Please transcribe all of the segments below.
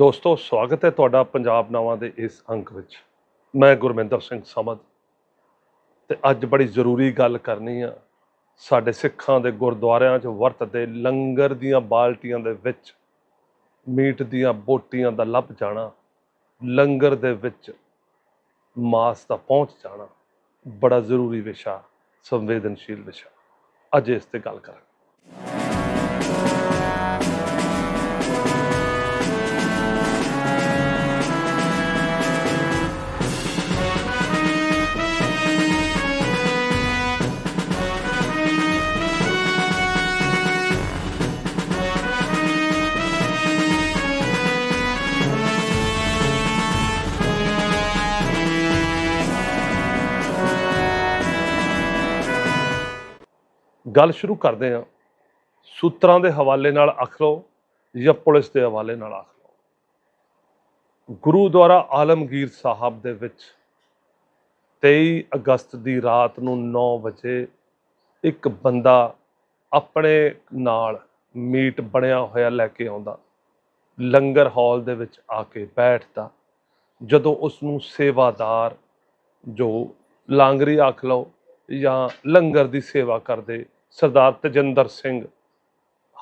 ਦੋਸਤੋ ਸਵਾਗਤ ਹੈ ਤੁਹਾਡਾ ਪੰਜਾਬ ਨਾਵਾਂ ਦੇ ਇਸ ਅੰਕ ਵਿੱਚ ਮੈਂ ਗੁਰਮਿੰਦਰ ਸਿੰਘ ਸਮਦ ਤੇ ਅੱਜ ਬੜੀ ਜ਼ਰੂਰੀ ਗੱਲ ਕਰਨੀ ਆ ਸਾਡੇ ਸਿੱਖਾਂ ਦੇ ਗੁਰਦੁਆਰਿਆਂ 'ਚ ਵਰਤਦੇ ਲੰਗਰ ਦੀਆਂ ਬਾਲਟੀਆਂ ਦੇ ਵਿੱਚ ਮੀਟ ਦੀਆਂ ਬੋਟੀਆਂ ਦਾ ਲੱਭ ਜਾਣਾ ਲੰਗਰ ਦੇ ਵਿੱਚ ਮਾਸ ਦਾ ਪਹੁੰਚ ਜਾਣਾ ਬੜਾ ਜ਼ਰੂਰੀ ਵਿਸ਼ਾ ਸੰਵੇਦਨਸ਼ੀਲ ਵਿਸ਼ਾ ਅੱਜ ਇਸ ਤੇ ਗੱਲ ਕਰਾਂਗੇ ਗੱਲ ਸ਼ੁਰੂ ਕਰਦੇ ਹਾਂ ਸੂਤਰਾਂ ਦੇ ਹਵਾਲੇ ਨਾਲ ਆਖ ਲਓ ਜਾਂ ਪੁਲਿਸ ਦੇ ਹਵਾਲੇ ਨਾਲ ਆਖ ਲਓ ਗੁਰੂਦੁਆਰਾ ਆਲਮਗੀਰ ਸਾਹਿਬ ਦੇ ਵਿੱਚ 23 ਅਗਸਤ ਦੀ ਰਾਤ ਨੂੰ 9 ਵਜੇ ਇੱਕ ਬੰਦਾ ਆਪਣੇ ਨਾਲ ਮੀਟ ਬਣਿਆ ਹੋਇਆ ਲੈ ਕੇ ਆਉਂਦਾ ਲੰਗਰ ਹਾਲ ਦੇ ਵਿੱਚ ਆ ਕੇ ਬੈਠਦਾ ਜਦੋਂ ਉਸ ਨੂੰ ਸੇਵਾਦਾਰ ਜੋ ਲਾਂਗਰੀ ਆਖ ਲਓ ਜਾਂ ਲੰਗਰ ਦੀ ਸੇਵਾ ਕਰਦੇ ਸਰਦਾਰ ਤਜਿੰਦਰ ਸਿੰਘ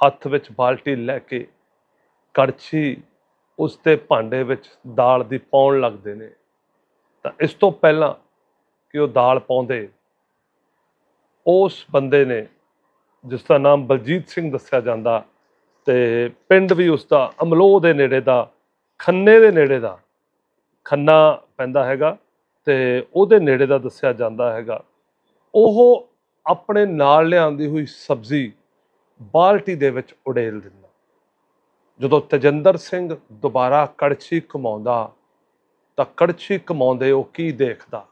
ਹੱਥ ਵਿੱਚ ਬਾਲਟੀ ਲੈ ਕੇ ਕੜਛੀ ਉਸ ਤੇ ਭਾਂਡੇ ਵਿੱਚ ਦਾਲ ਦੀ ਪਾਉਣ ਲੱਗਦੇ ਨੇ ਤਾਂ ਇਸ ਤੋਂ ਪਹਿਲਾਂ ਕਿ ਉਹ ਦਾਲ ਪਾਉਂਦੇ ਉਸ ਬੰਦੇ ਨੇ ਜਿਸ ਦਾ ਨਾਮ ਬਲਜੀਤ ਸਿੰਘ ਦੱਸਿਆ ਜਾਂਦਾ ਤੇ ਪਿੰਡ ਵੀ ਉਸ ਦਾ ਅਮਲੋਹ ਦੇ ਨੇੜੇ ਦਾ ਖੰਨੇ ਦੇ ਨੇੜੇ ਦਾ ਖੰਨਾ ਪੈਂਦਾ ਹੈਗਾ ਤੇ ਉਹਦੇ ਨੇੜੇ ਦਾ ਦੱਸਿਆ ਜਾਂਦਾ ਹੈਗਾ ਉਹ ਆਪਣੇ ਨਾਲ ਲਿਆਂਦੀ ਹੋਈ ਸਬਜ਼ੀ ਬਾਲਟੀ ਦੇ ਵਿੱਚ ਉਡੇਲ ਦਿੰਦਾ ਜਦੋਂ ਤਜਿੰਦਰ ਸਿੰਘ ਦੁਬਾਰਾ ਕੜਛੀ ਕਮਾਉਂਦਾ ਤਾਂ ਕੜਛੀ ਕਮਾਉਂਦੇ ਉਹ ਕੀ ਦੇਖਦਾ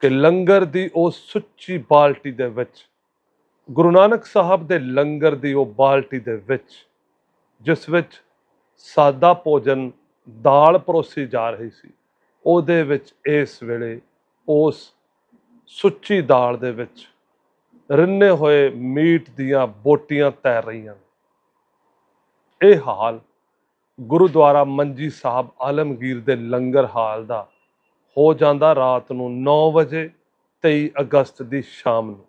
ਕਿ ਲੰਗਰ ਦੀ ਉਹ ਸੁੱਚੀ ਬਾਲਟੀ ਦੇ ਵਿੱਚ ਗੁਰੂ ਨਾਨਕ ਸਾਹਿਬ ਦੇ ਲੰਗਰ ਦੀ ਉਹ ਬਾਲਟੀ ਦੇ ਵਿੱਚ ਜਿਸ ਵਿੱਚ ਸਾਦਾ ਭੋਜਨ ਦਾਲ ਪਰੋਸੀ ਜਾ ਰਹੀ ਸੀ ਉਹਦੇ ਵਿੱਚ ਇਸ ਵੇਲੇ ਉਸ ਸੁੱਚੀ ਦਾਲ ਦੇ ਵਿੱਚ ਰਿੰਨੇ ਹੋਏ ਮੀਟ ਦੀਆਂ ਬੋਟੀਆਂ ਤੈਰ ਰਹੀਆਂ ਇਹ ਹਾਲ ਗੁਰਦੁਆਰਾ ਮੰਜੀ ਸਾਹਿਬ ਆਲਮਗੀਰ ਦੇ ਲੰਗਰ ਹਾਲ ਦਾ ਹੋ ਜਾਂਦਾ ਰਾਤ ਨੂੰ 9 ਵਜੇ 23 ਅਗਸਤ ਦੀ ਸ਼ਾਮ ਨੂੰ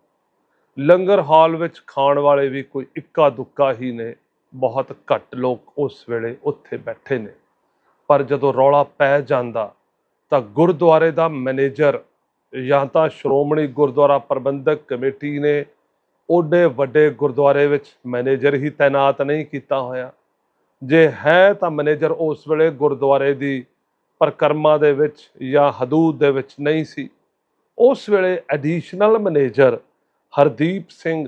ਲੰਗਰ ਹਾਲ ਵਿੱਚ ਖਾਣ ਵਾਲੇ ਵੀ ਕੋਈ ਇੱਕਾ ਦੁੱਕਾ ਹੀ ਨੇ ਬਹੁਤ ਘੱਟ ਲੋਕ ਉਸ ਵੇਲੇ ਉੱਥੇ ਬੈਠੇ ਨੇ ਪਰ ਜਦੋਂ ਰੌਲਾ ਪੈ ਜਾਂਦਾ ਤਾਂ ਗੁਰਦੁਆਰੇ ਦਾ ਮੈਨੇਜਰ ਜਾਂ ਤਾਂ ਸ਼੍ਰੋਮਣੀ ਗੁਰਦੁਆਰਾ ਪ੍ਰਬੰਧਕ ਕਮੇਟੀ ਨੇ ਓਡੇ ਵੱਡੇ ਗੁਰਦੁਆਰੇ ਵਿੱਚ ਮੈਨੇਜਰ ਹੀ ਤਾਇਨਾਤ ਨਹੀਂ ਕੀਤਾ ਹੋਇਆ ਜੇ ਹੈ ਤਾਂ ਮੈਨੇਜਰ ਉਸ ਵੇਲੇ ਗੁਰਦੁਆਰੇ ਦੀ ਪਰਕਰਮਾ ਦੇ ਵਿੱਚ ਜਾਂ ਹਦੂਦ ਦੇ ਵਿੱਚ ਨਹੀਂ ਸੀ ਉਸ ਵੇਲੇ additional manager Hardeep Singh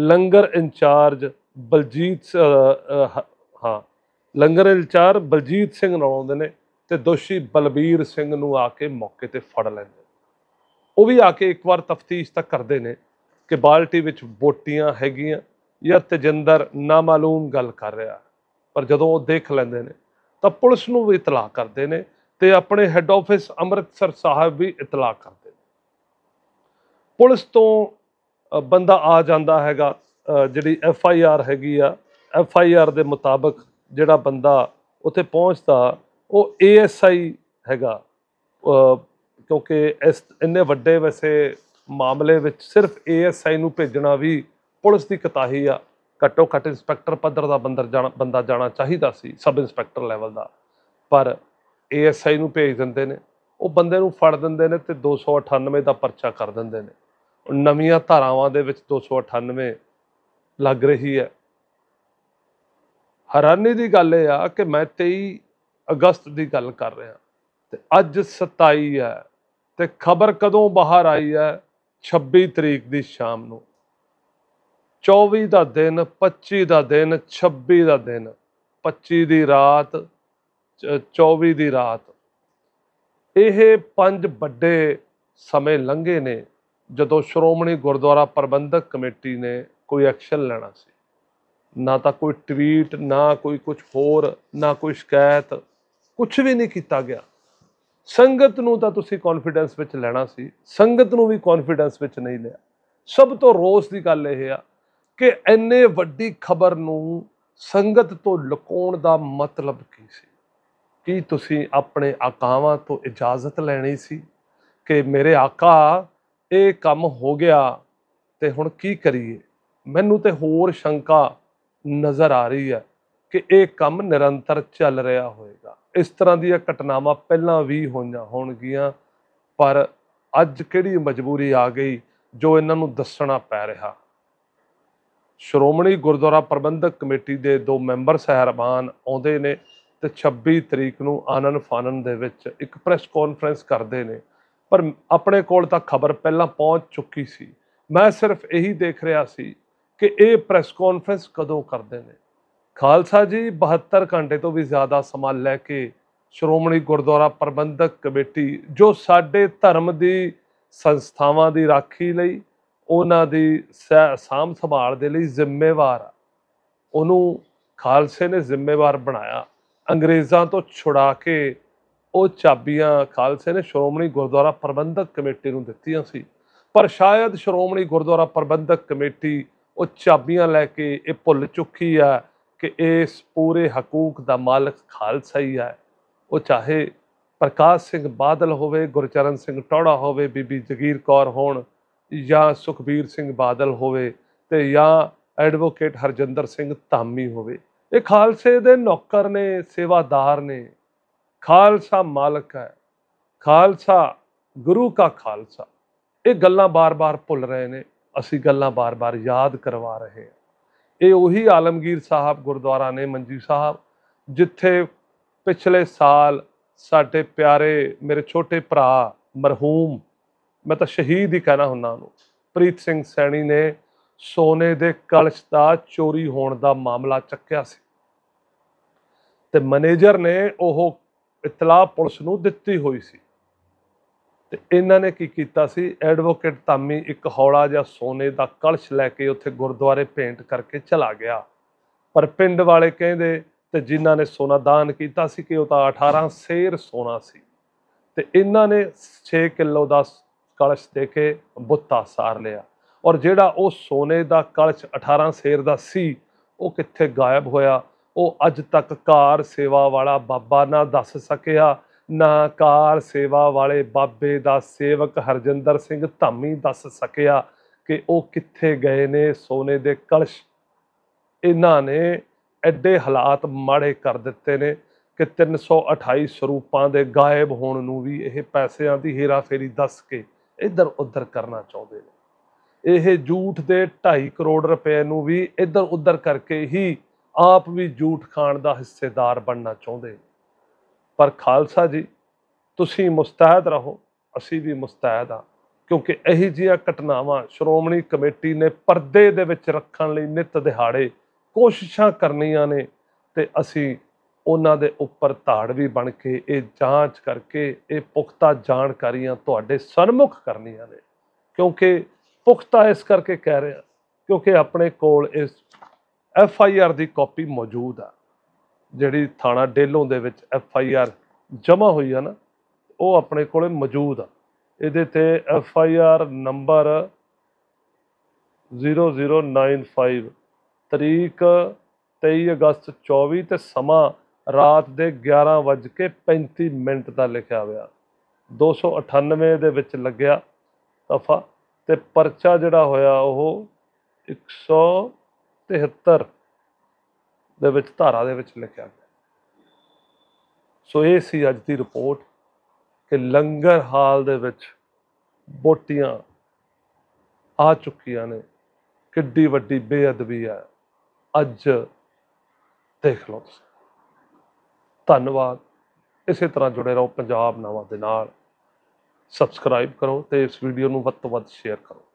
langar in charge Baljeet ਹਾਂ ਲੰਗਰ ਇੰਚਾਰਜ ਬਲਜੀਤ ਸਿੰਘ ਆਉਂਦੇ ਨੇ ਤੇ ਦੋਸ਼ੀ ਬਲਬੀਰ ਸਿੰਘ ਨੂੰ ਆ ਕੇ ਮੌਕੇ ਤੇ ਫੜ ਲੈਂਦੇ ਉਹ ਵੀ ਆ ਕੇ ਇੱਕ ਵਾਰ ਤਫਤੀਸ਼ ਤੱਕ ਕਰਦੇ ਨੇ ਕਿ ਬਾਲਟੀ ਵਿੱਚ ਬੋਟੀਆਂ ਹੈਗੀਆਂ ਜਾਂ ਤਜਿੰਦਰ ਨਾ ਮਾਲੂਮ ਗੱਲ ਕਰ ਰਿਹਾ ਪਰ ਜਦੋਂ ਉਹ ਦੇਖ ਲੈਂਦੇ ਨੇ ਤਾਂ ਪੁਲਿਸ ਨੂੰ ਵੀ ਇਤਲਾਹ ਕਰਦੇ ਨੇ ਤੇ ਆਪਣੇ ਹੈੱਡ ਆਫਿਸ ਅੰਮ੍ਰਿਤਸਰ ਸਾਹਿਬ ਵੀ ਇਤਲਾਹ ਕਰਦੇ ਨੇ ਪੁਲਿਸ ਤੋਂ ਬੰਦਾ ਆ ਜਾਂਦਾ ਹੈਗਾ ਜਿਹੜੀ ਐਫ ਆਈ ਆਰ ਹੈਗੀ ਆ ਐਫ ਆਈ ਆਰ ਦੇ ਮੁਤਾਬਕ ਜਿਹੜਾ ਬੰਦਾ ਉੱਥੇ ਪਹੁੰਚਦਾ ਉਹ ਏ ਐਸ ਆਈ ਹੈਗਾ ਕਿਉਂਕਿ ਇਸ ਇੰਨੇ ਵੱਡੇ ਵੈਸੇ ਮਾਮਲੇ ਵਿੱਚ ਸਿਰਫ ਏਐਸਆਈ ਨੂੰ ਭੇਜਣਾ ਵੀ ਪੁਲਿਸ ਦੀ ਕਤਾਹੀ ਆ ਘੱਟੋ ਘੱਟ ਇੰਸਪੈਕਟਰ ਪੱਧਰ ਦਾ ਬੰਦਰ ਜਾਣਾ ਬੰਦਾ ਜਾਣਾ ਚਾਹੀਦਾ ਸੀ ਸਬ ਇੰਸਪੈਕਟਰ ਲੈਵਲ ਦਾ ਪਰ ਏਐਸਆਈ ਨੂੰ ਭੇਜ ਦਿੰਦੇ ਨੇ ਉਹ ਬੰਦੇ ਨੂੰ ਫੜ ਦਿੰਦੇ ਨੇ ਤੇ 298 ਦਾ ਪਰਚਾ ਕਰ ਦਿੰਦੇ ਨੇ ਨਵੀਆਂ ਧਾਰਾਵਾਂ ਦੇ ਵਿੱਚ 298 ਲੱਗ ਰਹੀ ਹੈ ਹੈਰਾਨੀ ਦੀ ਗੱਲ ਇਹ ਆ ਕਿ ਮੈਂ 23 ਅਗਸਤ ਦੀ ਗੱਲ ਕਰ ਰਿਹਾ ਤੇ ਅੱਜ 27 ਹੈ ਤੇ ਖਬਰ ਕਦੋਂ ਬਾਹਰ ਆਈ ਹੈ 26 ਤਰੀਕ ਦੀ ਸ਼ਾਮ ਨੂੰ 24 ਦਾ ਦਿਨ 25 ਦਾ ਦਿਨ 26 ਦਾ ਦਿਨ 25 ਦੀ ਰਾਤ 24 ਦੀ ਰਾਤ ਇਹ ਪੰਜ ਵੱਡੇ ਸਮੇਂ ਲੰਘੇ ਨੇ ਜਦੋਂ ਸ਼੍ਰੋਮਣੀ ਗੁਰਦੁਆਰਾ ਪ੍ਰਬੰਧਕ ਕਮੇਟੀ ਨੇ ਕੋਈ ਐਕਸ਼ਨ ਲੈਣਾ ਸੀ ਨਾ ਤਾਂ ਕੋਈ ਟਵੀਟ ਨਾ ਕੋਈ ਕੁਝ ਹੋਰ ਨਾ ਕੋਈ ਸ਼ਿਕਾਇਤ ਕੁਝ ਵੀ ਨਹੀਂ ਕੀਤਾ ਗਿਆ ਸੰਗਤ ਨੂੰ ਤਾਂ ਤੁਸੀਂ ਕੌਨਫੀਡੈਂਸ ਵਿੱਚ ਲੈਣਾ ਸੀ ਸੰਗਤ ਨੂੰ ਵੀ ਕੌਨਫੀਡੈਂਸ ਵਿੱਚ ਨਹੀਂ ਲਿਆ ਸਭ ਤੋਂ ਰੋਸ ਦੀ ਗੱਲ ਇਹ ਆ ਕਿ ਐਨੇ ਵੱਡੀ ਖਬਰ ਨੂੰ ਸੰਗਤ ਤੋਂ ਲੁਕਾਉਣ ਦਾ ਮਤਲਬ ਕੀ ਸੀ ਕੀ ਤੁਸੀਂ ਆਪਣੇ ਆਕਾਵਾਂ ਤੋਂ ਇਜਾਜ਼ਤ ਲੈਣੀ ਸੀ ਕਿ ਮੇਰੇ ਆਕਾ ਇਹ ਕੰਮ ਹੋ ਗਿਆ ਤੇ ਹੁਣ ਕੀ ਕਰੀਏ ਮੈਨੂੰ ਤੇ ਹੋਰ ਸ਼ੰਕਾ ਨਜ਼ਰ ਆ ਰਹੀ ਹੈ ਕਿ ਇਹ ਕੰਮ ਨਿਰੰਤਰ ਚੱਲ ਰਿਹਾ ਹੋਵੇਗਾ ਇਸ ਤਰ੍ਹਾਂ ਦੀਆਂ ਘਟਨਾਵਾਂ ਪਹਿਲਾਂ ਵੀ ਹੋਈਆਂ ਹੋਣਗੀਆਂ ਪਰ ਅੱਜ ਕਿਹੜੀ ਮਜਬੂਰੀ ਆ ਗਈ ਜੋ ਇਹਨਾਂ ਨੂੰ ਦੱਸਣਾ ਪੈ ਰਿਹਾ ਸ਼੍ਰੋਮਣੀ ਗੁਰਦੁਆਰਾ ਪ੍ਰਬੰਧਕ ਕਮੇਟੀ ਦੇ ਦੋ ਮੈਂਬਰ ਸਹਿਰਬਾਨ ਆਉਂਦੇ ਨੇ ਤੇ 26 ਤਰੀਕ ਨੂੰ ਆਨਨ ਫਾਨਨ ਦੇ ਵਿੱਚ ਇੱਕ ਪ੍ਰੈਸ ਕਾਨਫਰੰਸ ਕਰਦੇ ਨੇ ਪਰ ਆਪਣੇ ਕੋਲ ਤਾਂ ਖਬਰ ਪਹਿਲਾਂ ਪਹੁੰਚ ਚੁੱਕੀ ਸੀ ਮੈਂ ਸਿਰਫ ਇਹੀ ਦੇਖ ਰਿਹਾ ਸੀ ਕਿ ਇਹ ਪ੍ਰੈਸ ਕਾਨਫਰੰਸ ਕਦੋਂ ਕਰਦੇ ਨੇ ਖਾਲਸਾ ਜੀ 72 ਘੰਟੇ ਤੋਂ ਵੀ ਜ਼ਿਆਦਾ ਸਮਾਂ ਲੈ ਕੇ ਸ਼੍ਰੋਮਣੀ ਗੁਰਦੁਆਰਾ ਪ੍ਰਬੰਧਕ ਕਮੇਟੀ ਜੋ ਸਾਡੇ ਧਰਮ ਦੀ ਸੰਸਥਾਵਾਂ ਦੀ ਰਾਖੀ ਲਈ ਉਹਨਾਂ ਦੀ ਸਾਂਭ ਸੰਭਾਲ ਦੇ ਲਈ ਜ਼ਿੰਮੇਵਾਰ ਆ ਉਹਨੂੰ ਖਾਲਸੇ ਨੇ ਜ਼ਿੰਮੇਵਾਰ ਬਣਾਇਆ ਅੰਗਰੇਜ਼ਾਂ ਤੋਂ ਛੁਡਾ ਕੇ ਉਹ ਚਾਬੀਆਂ ਖਾਲਸੇ ਨੇ ਸ਼੍ਰੋਮਣੀ ਗੁਰਦੁਆਰਾ ਪ੍ਰਬੰਧਕ ਕਮੇਟੀ ਨੂੰ ਦਿੱਤੀਆਂ ਸੀ ਪਰ ਸ਼ਾਇਦ ਸ਼੍ਰੋਮਣੀ ਗੁਰਦੁਆਰਾ ਪ੍ਰਬੰਧਕ ਕਮੇਟੀ ਉਹ ਚਾਬੀਆਂ ਲੈ ਕੇ ਇਹ ਭੁੱਲ ਚੁੱਕੀ ਆ ਕਿ ਇਸ ਪੂਰੇ ਹਕੂਕ ਦਾ ਮਾਲਕ ਖਾਲਸਾ ਹੀ ਹੈ ਉਹ ਚਾਹੇ ਪ੍ਰਕਾਸ਼ ਸਿੰਘ ਬਾਦਲ ਹੋਵੇ ਗੁਰਚਰਨ ਸਿੰਘ ਟੌੜਾ ਹੋਵੇ ਬੀਬੀ ਜਗੀਰ ਕੌਰ ਹੋਣ ਜਾਂ ਸੁਖਬੀਰ ਸਿੰਘ ਬਾਦਲ ਹੋਵੇ ਤੇ ਜਾਂ ਐਡਵੋਕੇਟ ਹਰਜਿੰਦਰ ਸਿੰਘ ਧਾਮੀ ਹੋਵੇ ਇਹ ਖਾਲਸੇ ਦੇ ਨੌਕਰ ਨੇ ਸੇਵਾਦਾਰ ਨੇ ਖਾਲਸਾ ਮਾਲਕ ਹੈ ਖਾਲਸਾ ਗੁਰੂ ਦਾ ਖਾਲਸਾ ਇਹ ਗੱਲਾਂ ਬਾਰ-ਬਾਰ ਭੁੱਲ ਰਹੇ ਨੇ ਅਸੀਂ ਗੱਲਾਂ ਬਾਰ-ਬਾਰ ਯਾਦ ਕਰਵਾ ਰਹੇ ਹਾਂ ਇਹ ਉਹੀ ਆਲਮਗੀਰ ਸਾਹਿਬ ਗੁਰਦੁਆਰਾ ਨੇ ਮੰਜੀ ਸਾਹਿਬ ਜਿੱਥੇ ਪਿਛਲੇ ਸਾਲ ਸਾਡੇ ਪਿਆਰੇ ਮੇਰੇ ਛੋਟੇ ਭਰਾ ਮਰਹੂਮ ਮੈਂ ਤਾਂ ਸ਼ਹੀਦ ਹੀ ਕਹਿਣਾ ਹੁੰਨਾ ਉਹਨੂੰ ਪ੍ਰੀਤ ਸਿੰਘ ਸੈਣੀ ਨੇ ਸੋਨੇ ਦੇ ਕਲਸ਼ ਦਾ ਚੋਰੀ ਹੋਣ ਦਾ ਮਾਮਲਾ ਚੱਕਿਆ ਸੀ ਤੇ ਮੈਨੇਜਰ ਨੇ ਉਹ ਇਤਲਾਹ ਪੁਲਿਸ ਨੂੰ ਦਿੱਤੀ ਹੋਈ ਸੀ ਤੇ ਇਹਨਾਂ ਨੇ ਕੀ ਕੀਤਾ ਸੀ ਐਡਵੋਕੇਟ ਧਾਮੀ ਇੱਕ ਹੌਲਾ ਜਾਂ ਸੋਨੇ ਦਾ ਕਲਸ਼ ਲੈ ਕੇ ਉੱਥੇ ਗੁਰਦੁਆਰੇ ਭੇਂਟ ਕਰਕੇ ਚਲਾ ਗਿਆ ਪਰ ਪਿੰਡ ਵਾਲੇ ਕਹਿੰਦੇ ਤੇ ਜਿਨ੍ਹਾਂ ਨੇ ਸੋਨਾ ਦਾਨ ਕੀਤਾ ਸੀ ਕਿ ਉਹ ਤਾਂ 18 ਸੇਰ ਸੋਨਾ ਸੀ ਤੇ ਇਹਨਾਂ ਨੇ 6 ਕਿਲੋ ਦਾ ਕਲਸ਼ ਦੇ ਕੇ ਬੁੱਤਾ ਸਾਰ ਲਿਆ ਔਰ ਜਿਹੜਾ ਉਹ ਸੋਨੇ ਦਾ ਕਲਸ਼ 18 ਸੇਰ ਦਾ ਸੀ ਉਹ ਕਿੱਥੇ ਗਾਇਬ ਹੋਇਆ ਉਹ ਅੱਜ ਤੱਕ ਕਾਰ ਸੇਵਾ ਵਾਲਾ ਬਾਬਾ ਨਾ ਦੱਸ ਸਕਿਆ ਨਾਕਾਰ ਸੇਵਾ ਵਾਲੇ ਬਾਬੇ ਦਾ ਸੇਵਕ ਹਰਜਿੰਦਰ ਸਿੰਘ ਧਾਮੀ ਦੱਸ ਸਕਿਆ ਕਿ ਉਹ ਕਿੱਥੇ ਗਏ ਨੇ ਸੋਨੇ ਦੇ ਕਲਸ਼ ਇਹਨਾਂ ਨੇ ਐਡੇ ਹਾਲਾਤ ਮਾੜੇ ਕਰ ਦਿੱਤੇ ਨੇ ਕਿ 328 ਸਰੂਪਾਂ ਦੇ ਗਾਇਬ ਹੋਣ ਨੂੰ ਵੀ ਇਹ ਪੈਸਿਆਂ ਦੀ ਹੀਰਾ ਫੇਰੀ ਦੱਸ ਕੇ ਇੱਧਰ ਉੱਧਰ ਕਰਨਾ ਚਾਹੁੰਦੇ ਨੇ ਇਹ ਝੂਠ ਦੇ 2.5 ਕਰੋੜ ਰੁਪਏ ਨੂੰ ਵੀ ਇੱਧਰ ਉੱਧਰ ਕਰਕੇ ਹੀ ਆਪ ਵੀ ਝੂਠ ਖਾਣ ਦਾ ਹਿੱਸੇਦਾਰ ਬਣਨਾ ਚਾਹੁੰਦੇ ਨੇ ਪਰ ਖਾਲਸਾ ਜੀ ਤੁਸੀਂ ਮੁਸਤੈਦ ਰਹੋ ਅਸੀਂ ਵੀ ਮੁਸਤੈਦ ਆ ਕਿਉਂਕਿ ਇਹੀ ਜਿਹੀਆਂ ਘਟਨਾਵਾਂ ਸ਼੍ਰੋਮਣੀ ਕਮੇਟੀ ਨੇ ਪਰਦੇ ਦੇ ਵਿੱਚ ਰੱਖਣ ਲਈ ਨਿਤ ਦਿਹਾੜੇ ਕੋਸ਼ਿਸ਼ਾਂ ਕਰਨੀਆਂ ਨੇ ਤੇ ਅਸੀਂ ਉਹਨਾਂ ਦੇ ਉੱਪਰ ਧਾੜ ਵੀ ਬਣ ਕੇ ਇਹ ਜਾਂਚ ਕਰਕੇ ਇਹ ਪੁਖਤਾ ਜਾਣਕਾਰੀਆਂ ਤੁਹਾਡੇ ਸਨਮੁਖ ਕਰਨੀਆਂ ਨੇ ਕਿਉਂਕਿ ਪੁਖਤਾ ਇਸ ਕਰਕੇ ਕਹਿ ਰਿਹਾ ਕਿਉਂਕਿ ਆਪਣੇ ਕੋਲ ਇਸ ਐਫ ਆਈ ਆਰ ਦੀ ਕਾਪੀ ਮੌਜੂਦ ਆ ਜਿਹੜੀ ਥਾਣਾ ਡੇਲੋਂ ਦੇ ਵਿੱਚ ਐਫ ਆਈ ਆਰ ਜਮ੍ਹਾਂ ਹੋਈ ਆ ਨਾ ਉਹ ਆਪਣੇ ਕੋਲੇ ਮੌਜੂਦ ਆ ਇਹਦੇ ਤੇ ਐਫ ਆਈ ਆਰ ਨੰਬਰ 0095 ਤਰੀਕ 23 ਅਗਸਤ 24 ਤੇ ਸਮਾਂ ਰਾਤ ਦੇ 11:35 ਮਿੰਟ ਦਾ ਲਿਖਿਆ ਹੋਇਆ 298 ਦੇ ਵਿੱਚ ਲੱਗਿਆ ਦਫਾ ਤੇ ਪਰਚਾ ਜਿਹੜਾ ਹੋਇਆ ਉਹ 173 ਦੇ ਵਿੱਚ ਧਾਰਾ ਦੇ ਵਿੱਚ ਲਿਖਿਆ ਗਿਆ ਸੋ ਇਹ ਸੀ ਅੱਜ ਦੀ ਰਿਪੋਰਟ ਕਿ ਲੰਗਰ ਹਾਲ ਦੇ ਵਿੱਚ ਬੋਟੀਆਂ ਆ ਚੁੱਕੀਆਂ ਨੇ ਕਿੱਡੀ ਵੱਡੀ ਬੇਅਦਬੀ ਹੈ ਅੱਜ ਦੇਖ ਲਓ ਤੁਸੀਂ ਧੰਨਵਾਦ ਇਸੇ ਤਰ੍ਹਾਂ ਜੁੜੇ ਰਹੋ ਪੰਜਾਬ ਨਵਾਂ ਦੇ ਨਾਲ ਸਬਸਕ੍ਰਾਈਬ ਕਰੋ ਤੇ ਇਸ ਵੀਡੀਓ ਨੂੰ ਵੱਧ ਤੋਂ ਵੱਧ ਸ਼ੇਅਰ ਕਰੋ